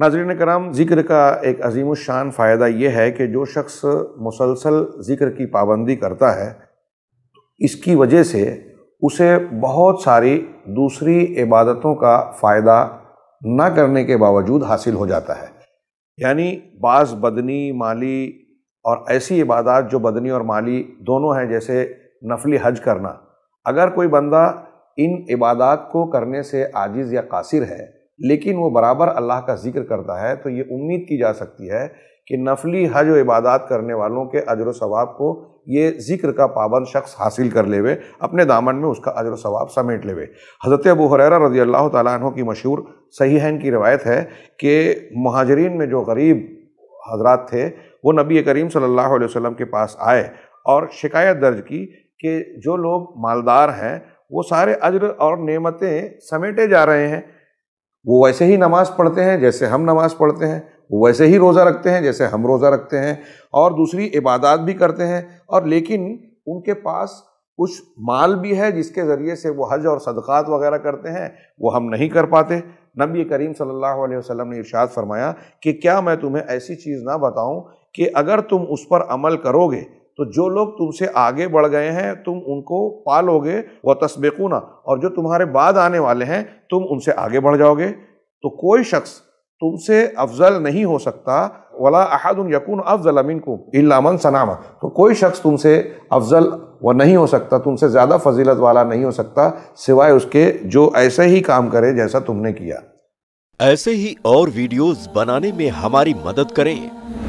नाजरन कराम ज़िक्र का एक अजीम शान फ़ायदा ये है कि जो शख्स मुसलसल ज़िक्र की पाबंदी करता है इसकी वजह से उसे बहुत सारी दूसरी इबादतों का फ़ायदा ना करने के बावजूद हासिल हो जाता है यानी बाज़ बदनी माली और ऐसी इबादत जो बदनी और माली दोनों हैं जैसे नफली हज करना अगर कोई बंदा इन इबादत को करने से आजिज़ या कासिर है लेकिन वो बराबर अल्लाह का जिक्र करता है तो ये उम्मीद की जा सकती है कि नफली हज व इबादत करने वालों के अजर सवाब को ये जिक्र का पाबंद शख्स हासिल कर लेवे अपने दामन में उसका अजर सवाब समेट लेवे हज़रत अबू हर रजी अल्लाह तु की मशहूर सही हैन की रवायत है कि महाजरीन में जो गरीब हजरात थे वो नबी करीम सल्लल्लाहु अलैहि वसल्लम के पास आए और शिकायत दर्ज की कि जो लोग मालदार हैं वो सारे अजर और नेमतें समेटे जा रहे हैं वो वैसे ही नमाज़ पढ़ते हैं जैसे हम नमाज़ पढ़ते हैं वो वैसे ही रोज़ा रखते हैं जैसे हम रोज़ा रखते हैं और दूसरी इबादत भी करते हैं और लेकिन उनके पास कुछ माल भी है जिसके ज़रिए से वो हज और सदक़ात वगैरह करते हैं वो हम नहीं कर पाते नबी करीम सल्लल्लाहु अलैहि वसल्लम ने इरशाद फरमाया कि क्या मैं तुम्हें ऐसी चीज़ ना बताऊं कि अगर तुम उस पर अमल करोगे तो जो लोग तुमसे आगे बढ़ गए हैं तुम उनको पालोगे व तस्बेकूना और जो तुम्हारे बाद आने वाले हैं तुम उनसे आगे बढ़ जाओगे तो कोई शख्स तुमसे अफजल नहीं हो सकता वला अहद यकून अफजल अमीन को इलामन सनामा तो कोई शख्स तुमसे अफजल व नहीं हो सकता तुमसे ज़्यादा फजीलत वाला नहीं हो सकता सिवाय उसके जो ऐसे ही काम करे जैसा तुमने किया ऐसे ही और वीडियोस बनाने में हमारी मदद करें